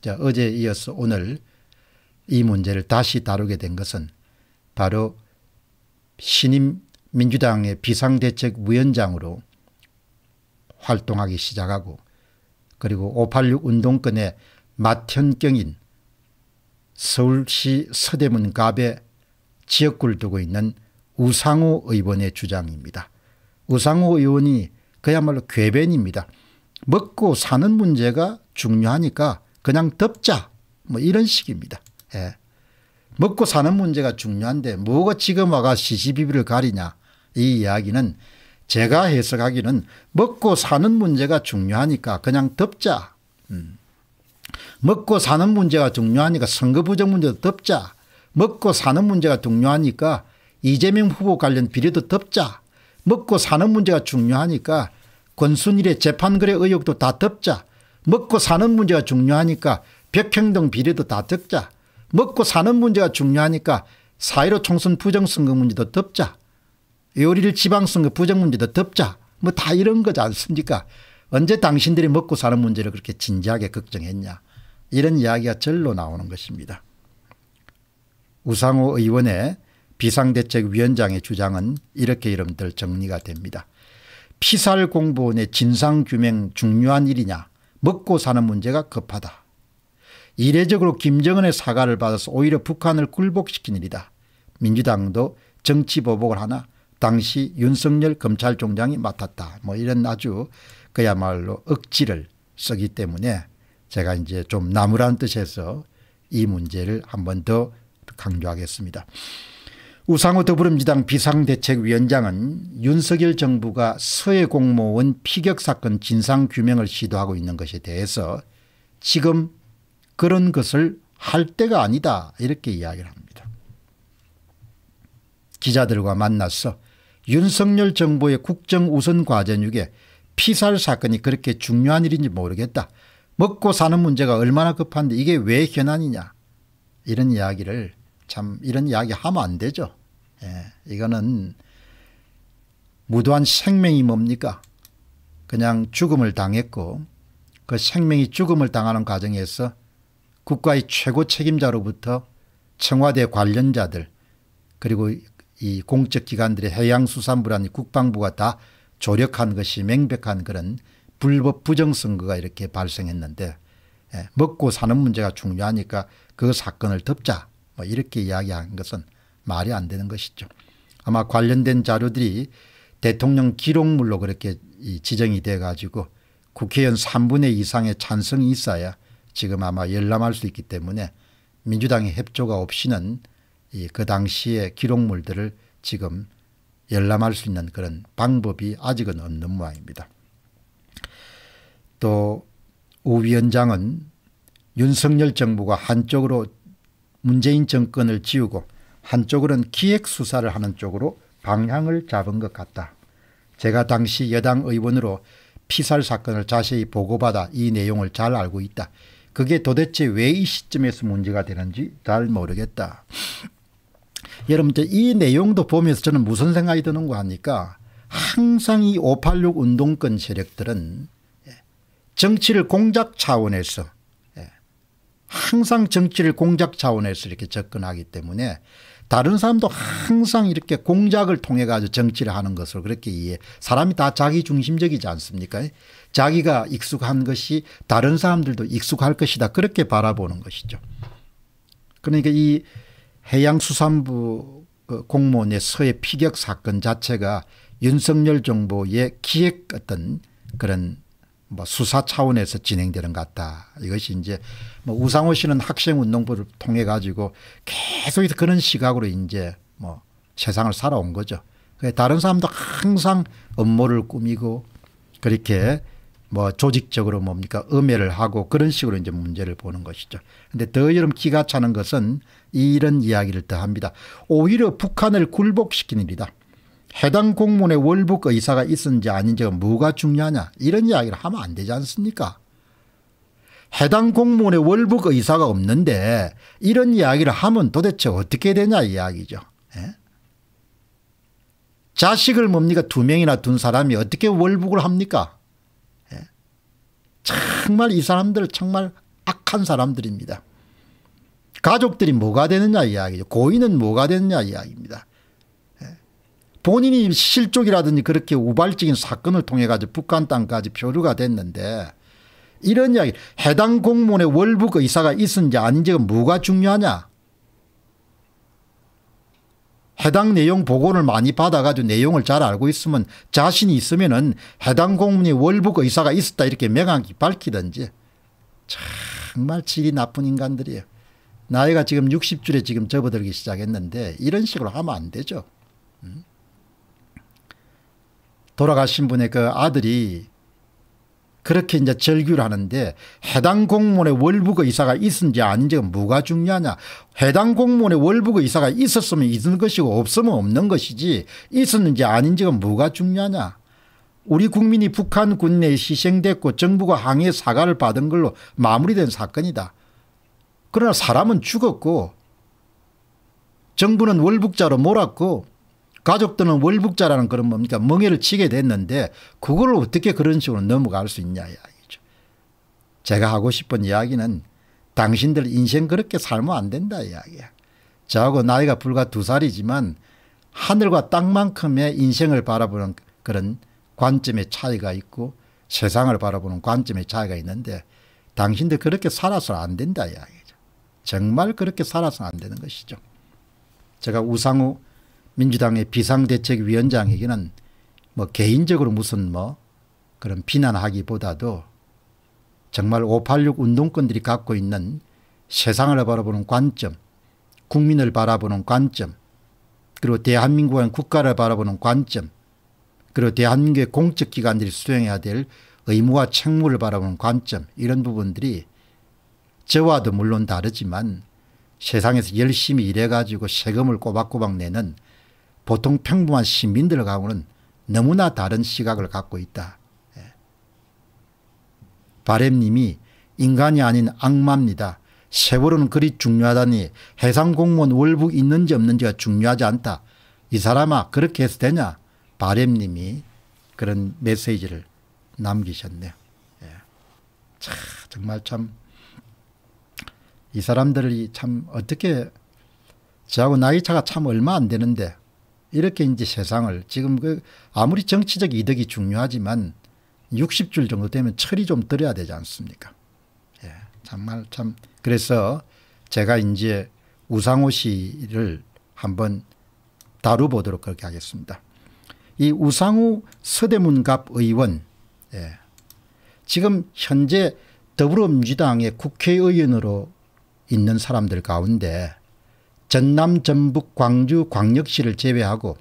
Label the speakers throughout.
Speaker 1: 자, 어제 이어서 오늘 이 문제를 다시 다루게 된 것은 바로 신임 민주당의 비상대책위원장으로 활동하기 시작하고 그리고 586 운동권의 맏현경인 서울시 서대문 갑에 지역구를 두고 있는 우상호 의원의 주장입니다. 우상호 의원이 그야말로 괴변입니다. 먹고 사는 문제가 중요하니까 그냥 덮자 뭐 이런 식입니다. 예. 먹고 사는 문제가 중요한데 뭐가 지금 와가 시시비비를 가리냐 이 이야기는 제가 해석하기는 먹고 사는 문제가 중요하니까 그냥 덮자. 음. 먹고 사는 문제가 중요하니까 선거 부정 문제도 덮자. 먹고 사는 문제가 중요하니까 이재명 후보 관련 비리도 덮자. 먹고 사는 문제가 중요하니까 권순일의 재판거래 의혹도 다 덮자. 먹고 사는 문제가 중요하니까 백평등 비례도 다 듣자. 먹고 사는 문제가 중요하니까 사1로 총선 부정선거 문제도 덮자. 요리를 지방선거 부정문제도 덮자. 뭐 다 이런 거지 않습니까 언제 당신들이 먹고 사는 문제를 그렇게 진지하게 걱정했냐 이런 이야기가 절로 나오는 것입니다. 우상호 의원의 비상대책위원장의 주장은 이렇게 여러분들 정리가 됩니다. 피살 공보원의 진상규명 중요한 일이냐 먹고 사는 문제가 급하다. 이례적으로 김정은의 사과를 받아서 오히려 북한을 굴복시킨 일이다. 민주당도 정치 보복을 하나 당시 윤석열 검찰총장이 맡았다. 뭐 이런 아주 그야말로 억지를 쓰기 때문에 제가 이제 좀 나무란 뜻에서 이 문제를 한 번 더 강조하겠습니다. 우상호 더불어민주당 비상대책위원장은 윤석열 정부가 서해 공무원 피격 사건 진상 규명을 시도하고 있는 것에 대해서 지금 그런 것을 할 때가 아니다 이렇게 이야기를 합니다. 기자들과 만나서 윤석열 정부의 국정 우선 과제육에 피살 사건이 그렇게 중요한 일인지 모르겠다. 먹고 사는 문제가 얼마나 급한데 이게 왜 현안이냐 이런 이야기를 참 이런 이야기 하면 안 되죠. 예, 이거는 무도한 생명이 뭡니까? 그냥 죽음을 당했고 그 생명이 죽음을 당하는 과정에서 국가의 최고 책임자로부터 청와대 관련자들 그리고 이 공적 기관들의 해양수산부라는 국방부가 다 조력한 것이 명백한 그런 불법 부정선거가 이렇게 발생했는데 예, 먹고 사는 문제가 중요하니까 그 사건을 덮자 뭐 이렇게 이야기한 것은 말이 안 되는 것이죠. 아마 관련된 자료들이 대통령 기록물로 그렇게 지정이 돼 가지고 국회의원 3분의 이상의 찬성이 있어야 지금 아마 열람할 수 있기 때문에 민주당의 협조가 없이는 그 당시의 기록물들을 지금 열람할 수 있는 그런 방법이 아직은 없는 모양입니다. 또 우 위원장은 윤석열 정부가 한쪽으로 문재인 정권을 지우고 한쪽으로는 기획수사를 하는 쪽으로 방향을 잡은 것 같다. 제가 당시 여당 의원으로 피살 사건을 자세히 보고받아 이 내용을 잘 알고 있다. 그게 도대체 왜 이 시점에서 문제가 되는지 잘 모르겠다. 여러분이 내용도 보면서 저는 무슨 생각이 드는 거 아니까 항상 이 586 운동권 세력들은 예, 정치를 공작 차원에서 예, 항상 정치를 공작 차원에서 이렇게 접근하기 때문에 다른 사람도 항상 이렇게 공작을 통해 가지고 정치를 하는 것을 그렇게 이해. 사람이 다 자기 중심적이지 않습니까? 자기가 익숙한 것이 다른 사람들도 익숙할 것이다. 그렇게 바라보는 것이죠. 그러니까 이 해양수산부 어, 공무원의 서해 피격 사건 자체가 윤석열 정부의 기획 어떤 그런 뭐 수사 차원에서 진행되는 것 같다. 이것이 이제 뭐 우상호 씨는 학생 운동부를 통해 가지고 계속 그런 시각으로 이제 뭐 세상을 살아온 거죠. 다른 사람도 항상 업무를 꾸미고 그렇게 뭐 조직적으로 뭡니까 음해를 하고 그런 식으로 이제 문제를 보는 것이죠. 근데 더 여름 기가 차는 것은 이런 이야기를 더 합니다. 오히려 북한을 굴복시킨 일이다. 해당 공무원의 월북 의사가 있었는지 아닌지가 뭐가 중요하냐 이런 이야기를 하면 안 되지 않습니까? 해당 공문의 월북 의사가 없는데 이런 이야기를 하면 도대체 어떻게 되냐 이야기죠. 예? 자식을 뭡니까 두 명이나 둔 사람이 어떻게 월북을 합니까? 예? 정말 이 사람들 정말 악한 사람들입니다. 가족들이 뭐가 되느냐 이야기죠. 고인은 뭐가 되느냐 이야기입니다. 본인이 실족이라든지 그렇게 우발적인 사건을 통해 가지고 북한 땅까지 표류가 됐는데 이런 이야기 해당 공무원의 월북 의사가 있었는지 아닌지가 뭐가 중요하냐 해당 내용 보고를 많이 받아가지고 내용을 잘 알고 있으면 자신이 있으면 은 해당 공무원이 월북 의사가 있었다 이렇게 명확히 밝히든지 정말 질이 나쁜 인간들이에요. 나이가 지금 60줄에 지금 접어들기 시작했는데 이런 식으로 하면 안 되죠. 음? 돌아가신 분의 그 아들이 그렇게 이제 절규를 하는데 해당 공무원의 월북의 의사가 있은지 아닌지가 뭐가 중요하냐. 해당 공무원의 월북의 의사가 있었으면 있는 것이고 없으면 없는 것이지 있었는지 아닌지가 뭐가 중요하냐. 우리 국민이 북한 군내에 희생됐고 정부가 항해 사과를 받은 걸로 마무리된 사건이다. 그러나 사람은 죽었고 정부는 월북자로 몰았고 가족들은 월북자라는 그런 뭡니까 멍해를 치게 됐는데 그걸 어떻게 그런 식으로 넘어갈 수 있냐 이야기죠. 제가 하고 싶은 이야기는 당신들 인생 그렇게 살면 안 된다 이야기야. 저하고 나이가 불과 두 살이지만 하늘과 땅만큼의 인생을 바라보는 그런 관점의 차이가 있고 세상을 바라보는 관점의 차이가 있는데 당신들 그렇게 살아서는 안 된다 이야기죠. 정말 그렇게 살아서는 안 되는 것이죠. 제가 우상우 민주당의 비상대책위원장에게는 뭐 개인적으로 무슨 뭐 그런 비난하기보다도 정말 586 운동권들이 갖고 있는 세상을 바라보는 관점, 국민을 바라보는 관점, 그리고 대한민국은 국가를 바라보는 관점, 그리고 대한민국의 공적기관들이 수행해야 될 의무와 책무를 바라보는 관점 이런 부분들이 저와도 물론 다르지만 세상에서 열심히 일해가지고 세금을 꼬박꼬박 내는 보통 평범한 시민들과는 너무나 다른 시각을 갖고 있다. 예. 바램님이 인간이 아닌 악마입니다. 세월호 그리 중요하다니 해상공무원 월북 있는지 없는지가 중요하지 않다. 이 사람아 그렇게 해서 되냐? 바램님이 그런 메시지를 남기셨네요. 예. 차, 정말 참 이 사람들이 참 어떻게 저하고 나이 차가 참 얼마 안 되는데 이렇게 이제 세상을 지금 그 아무리 정치적 이득이 중요하지만 60줄 정도 되면 철이 좀 들어야 되지 않습니까? 예, 정말 참 그래서 제가 이제 우상호 씨를 한번 다뤄보도록 그렇게 하겠습니다. 이 우상호 서대문갑 의원 예, 지금 현재 더불어민주당의 국회의원으로 있는 사람들 가운데 전남 전북 광주 광역시를 제외하고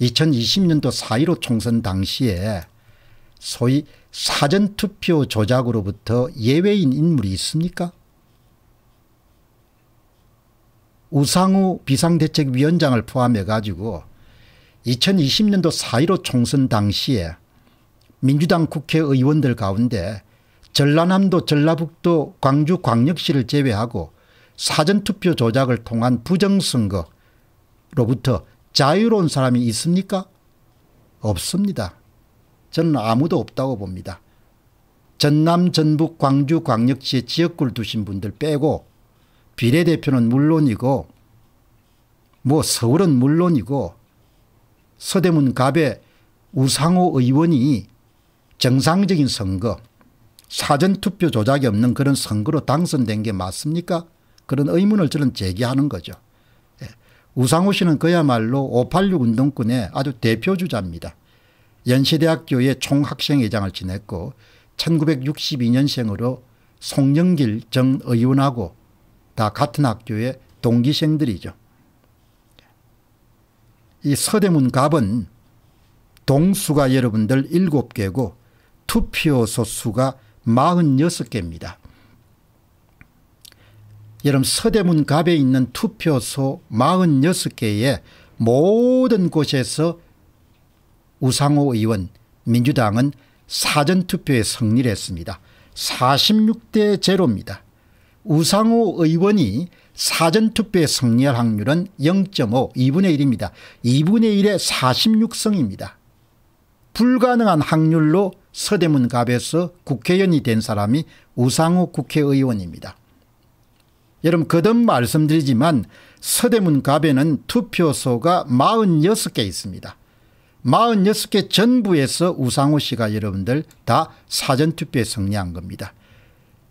Speaker 1: 2020년도 4.15 총선 당시에 소위 사전투표 조작으로부터 예외인 인물이 있습니까? 우상우 비상대책위원장을 포함해 가지고 2020년도 4.15 총선 당시에 민주당 국회의원들 가운데 전라남도 전라북도 광주 광역시를 제외하고 사전투표 조작을 통한 부정선거로부터 자유로운 사람이 있습니까? 없습니다. 저는 아무도 없다고 봅니다. 전남 전북 광주 광역시에 지역구를 두신 분들 빼고 비례대표는 물론이고 뭐 서울은 물론이고 서대문 갑의 우상호 의원이 정상적인 선거 사전투표 조작이 없는 그런 선거로 당선된 게 맞습니까? 그런 의문을 저는 제기하는 거죠. 예. 우상호 씨는 그야말로 586 운동권의 아주 대표주자입니다. 연세대학교의 총학생회장을 지냈고 1962년생으로 송영길 전 의원하고 다 같은 학교의 동기생들이죠. 이 서대문 갑은 동수가 여러분들 7개고 투표소 수가 46개입니다. 여름 서대문 갑에 있는 투표소 46개의 모든 곳에서 우상호 의원 민주당은 사전투표에 승리를 했습니다. 46대 제로입니다. 우상호 의원이 사전투표에 승리할 확률은 0.5 2분의 1입니다. 2분의 1의 46성입니다. 불가능한 확률로 서대문 갑에서 국회의원이 된 사람이 우상호 국회의원입니다. 여러분 거듭 말씀드리지만 서대문 갑에는 투표소가 46개 있습니다. 46개 전부에서 우상호 씨가 여러분들 다 사전투표에 승리한 겁니다.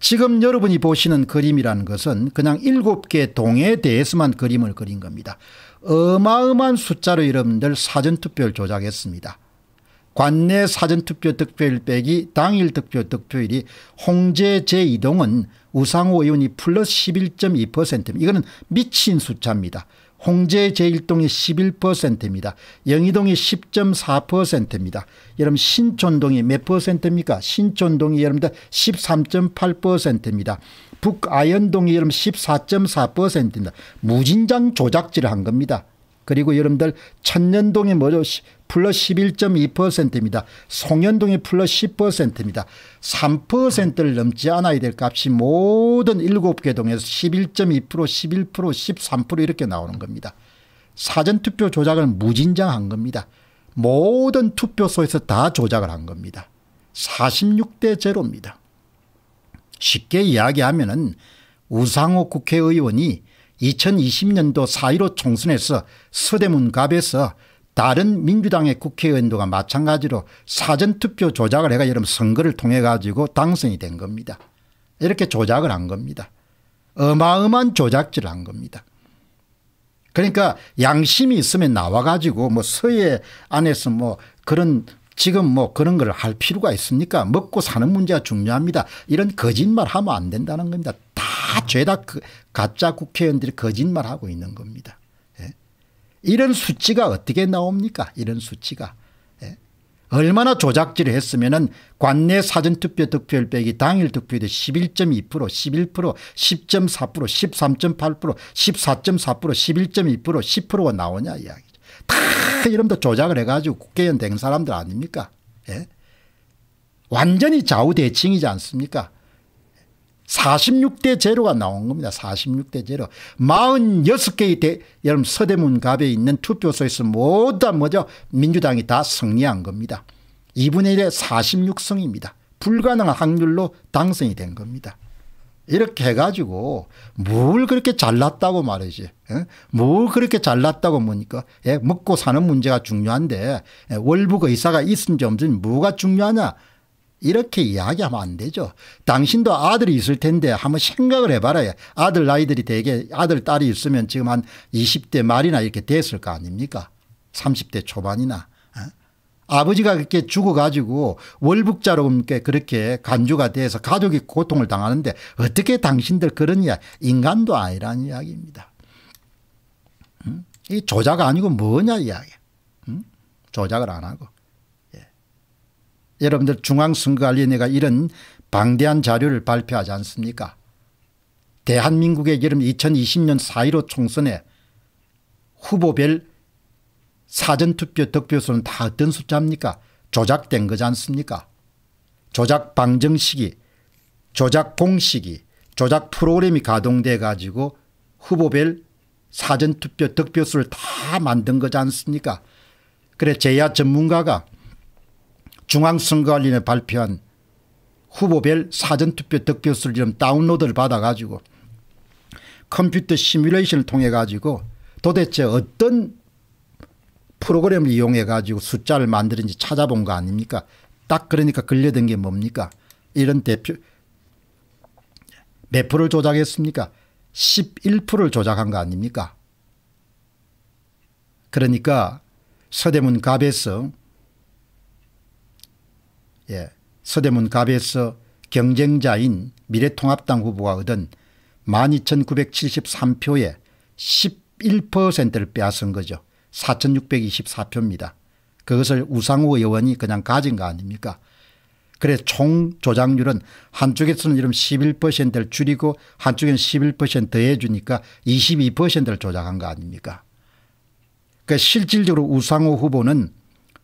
Speaker 1: 지금 여러분이 보시는 그림이라는 것은 그냥 7개 동에 대해서만 그림을 그린 겁니다. 어마어마한 숫자로 여러분들 사전투표를 조작했습니다. 관내 사전투표 득표율 빼기 당일 득표 득표율이 홍제 재이동은 우상호 의원이 플러스 11.2%입니다. 이거는 미친 숫자입니다. 홍재 제1동이 11%입니다. 영희동이 10.4%입니다. 여러분 신촌동이 몇 퍼센트입니까? 신촌동이 여러분들 13.8%입니다. 북아현동이 여러분 14.4%입니다. 무진장 조작질을 한 겁니다. 그리고 여러분들 천년동이 뭐죠? 플러스 11.2%입니다. 송현동이 플러스 10%입니다. 3%를 넘지 않아야 될 값이 모든 7개 동에서 11.2% 11% 13% 이렇게 나오는 겁니다. 사전투표 조작을 무진장한 겁니다. 모든 투표소에서 다 조작을 한 겁니다. 46대 제로입니다. 쉽게 이야기하면 은 우상호 국회의원이 2020년도 4.15 총선에서 서대문 갑에서 다른 민주당의 국회의원도과 마찬가지로 사전투표 조작을 해가 여러분 선거를 통해 가지고 당선이 된 겁니다. 이렇게 조작을 한 겁니다. 어마어마한 조작질을 한 겁니다. 그러니까 양심이 있으면 나와 가지고 뭐 서예 안에서 뭐 그런 지금 뭐 그런 걸 할 필요가 있습니까 먹고 사는 문제가 중요합니다. 이런 거짓말 하면 안 된다는 겁니다. 다 죄다 그 가짜 국회의원들이 거짓말하고 있는 겁니다. 이런 수치가 어떻게 나옵니까 이런 수치가. 예. 얼마나 조작질을 했으면 관내 사전투표 득표율 빼기 당일 득표율11.2% 11% 10.4% 13.8% 14.4% 11.2% 10%가 나오냐 이야기죠. 다 이름도 조작을 해가지고 국회의원 된 사람들 아닙니까 예? 완전히 좌우대칭이지 않습니까 46대 제로가 나온 겁니다. 46대 제로. 46개의 대, 여러분 서대문 갑에 있는 투표소에서 모두 다 뭐죠? 민주당이 다 승리한 겁니다. 2분의 1의 46승입니다. 불가능한 확률로 당선이 된 겁니다. 이렇게 해가지고 뭘 그렇게 잘났다고 말이지. 예? 뭘 그렇게 잘났다고 뭐니까 예, 먹고 사는 문제가 중요한데 예, 월북 의사가 있은지 없는지 뭐가 중요하냐. 이렇게 이야기하면 안 되죠. 당신도 아들이 있을 텐데 한번 생각을 해봐라. 아들 나이들이 되게 아들 딸이 있으면 지금 한 20대 말이나 이렇게 됐을 거 아닙니까? 30대 초반이나. 어? 아버지가 그렇게 죽어가지고 월북자로 그렇게 간주가 돼서 가족이 고통을 당하는데 어떻게 당신들 그러냐 인간도 아니라 이야기입니다. 음? 이 조작 아니고 뭐냐 이야기. 음? 조작을 안 하고. 여러분들 중앙선거관리위원회가 이런 방대한 자료를 발표하지 않습니까 대한민국의 여름 2020년 4.15 총선에 후보별 사전투표 득표수는 다 어떤 숫자입니까 조작된 거지 않습니까 조작 방정식이 조작 공식이 조작 프로그램이 가동돼 가지고 후보별 사전투표 득표수를 다 만든 거지 않습니까 그래 제야 전문가가 중앙선거관리에 발표한 후보별 사전투표 득표수를 좀 다운로드를 받아가지고 컴퓨터 시뮬레이션을 통해 가지고 도대체 어떤 프로그램을 이용해 가지고 숫자를 만드는지 찾아본 거 아닙니까 딱 그러니까 걸려든 게 뭡니까 이런 대표 몇 프로를 조작했습니까 11%를 조작한 거 아닙니까 그러니까 서대문 갑에서 예, 서대문 갑에서 경쟁자인 미래통합당 후보가 얻은 12,973표에 11%를 빼앗은 거죠. 4,624표입니다. 그것을 우상호 의원이 그냥 가진 거 아닙니까? 그래 총 조작률은 한쪽에서는 이런 11%를 줄이고 한쪽에는 11% 더해주니까 22%를 조작한 거 아닙니까? 그 그러니까 실질적으로 우상호 후보는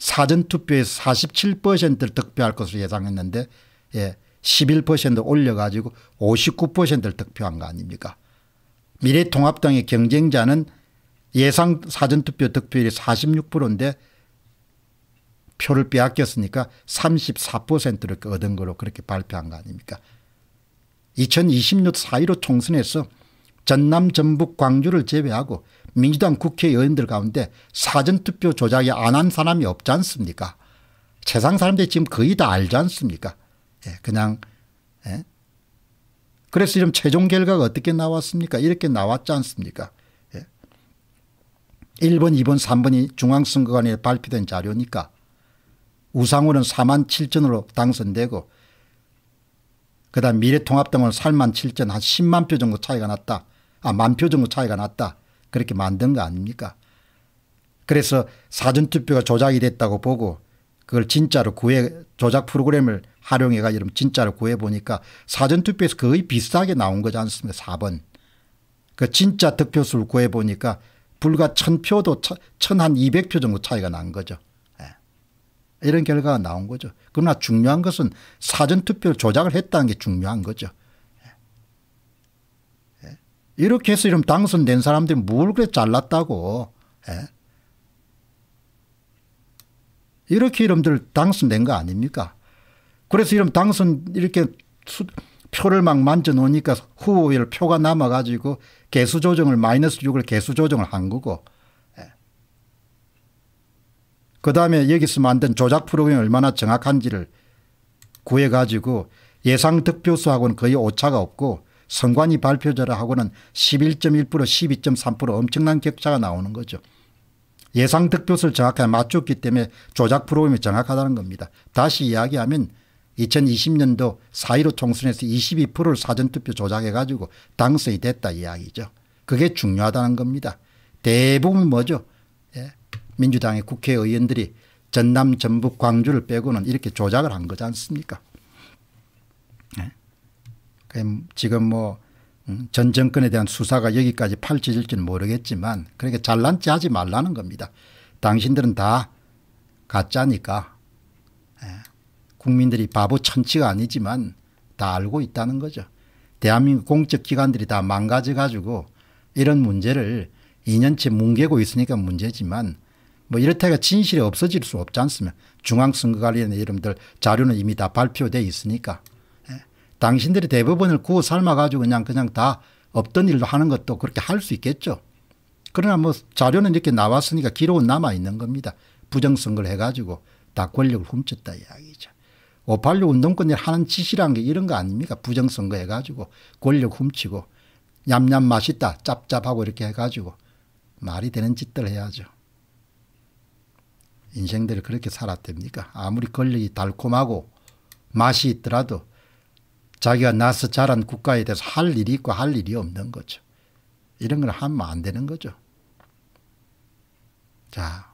Speaker 1: 사전투표에서 47%를 득표할 것으로 예상했는데 예, 11% 올려가지고 59%를 득표한 거 아닙니까 미래통합당의 경쟁자는 예상 사전투표 득표율이 46%인데 표를 빼앗겼으니까 34%를 얻은 거로 그렇게 발표한 거 아닙니까 2026 4.15 총선에서 전남 전북 광주를 제외하고 민주당 국회의원들 가운데 사전투표 조작이 안 한 사람이 없지 않습니까 세상 사람들이 지금 거의 다 알지 않습니까 예, 그냥 예? 그래서 지금 최종 결과가 어떻게 나왔습니까 이렇게 나왔지 않습니까 예. 1번 2번 3번이 중앙선거관에 발표된 자료니까 우상호는 4만 7천으로 당선되고 그다음 미래통합당은 8만 7천 한 10만 표 정도 차이가 났다. 아, 만 표 정도 차이가 났다. 그렇게 만든 거 아닙니까? 그래서 사전투표가 조작이 됐다고 보고 그걸 진짜로 구해 조작 프로그램을 활용해가 여러분 진짜로 구해 보니까 사전투표에서 거의 비슷하게 나온 거지 않습니까? 4번. 그 진짜 득표수를 구해 보니까 불과 천표도 천한 200표 정도 차이가 난 거죠. 예. 이런 결과가 나온 거죠. 그러나 중요한 것은 사전투표를 조작을 했다는 게 중요한 거죠. 이렇게 해서 이러 당선된 사람들이 뭘 그래 잘났다고. 에? 예? 이렇게 이름들 당선된 거 아닙니까? 그래서 이름 당선 이렇게 수, 표를 막 만져 놓으니까 후보별 표가 남아 가지고 개수 조정을 마이너스 6을 개수 조정을 한 거고 예? 그 다음에 여기서 만든 조작 프로그램이 얼마나 정확한지를 구해 가지고 예상 득표수하고는 거의 오차가 없고 선관위 발표자라하고는 11.1% 12.3% 엄청난 격차가 나오는 거죠. 예상 득표수를 정확하게 맞췄기 때문에 조작 프로그램이 정확하다는 겁니다. 다시 이야기하면 2020년도 4.15 총선에서 22%를 사전투표 조작해가지고 당선이 됐다 이야기죠. 그게 중요하다는 겁니다. 대부분 뭐죠? 예. 민주당의 국회의원들이 전남, 전북, 광주를 빼고는 이렇게 조작을 한 거지 않습니까? 지금 뭐전 음, 정권에 대한 수사가 여기까지 팔찌질지는 모르겠지만 그렇게 잘난 체 하지 말라는 겁니다. 당신들은 다 가짜니까 예. 국민들이 바보 천치가 아니지만 다 알고 있다는 거죠. 대한민국 공적기관들이 다 망가져가지고 이런 문제를 2년째 뭉개고 있으니까 문제지만 뭐 이렇다가 진실이 없어질 수 없지 않습니까 중앙선거관리위원회 이름들 자료는 이미 다 발표되어 있으니까 당신들이 대법원을 구워 삶아가지고 그냥 그냥 다 없던 일로 하는 것도 그렇게 할 수 있겠죠. 그러나 뭐 자료는 이렇게 나왔으니까 기록은 남아 있는 겁니다. 부정선거를 해가지고 다 권력을 훔쳤다 이야기죠. 586 운동권이 하는 짓이란 게 이런 거 아닙니까? 부정선거 해가지고 권력 훔치고 얌얌 맛있다 짭짭하고 이렇게 해가지고 말이 되는 짓들 해야죠. 인생들을 그렇게 살았답니까? 아무리 권력이 달콤하고 맛이 있더라도 자기가 나서 자란 국가에 대해서 할 일이 있고 할 일이 없는 거죠. 이런 걸 하면 안 되는 거죠. 자,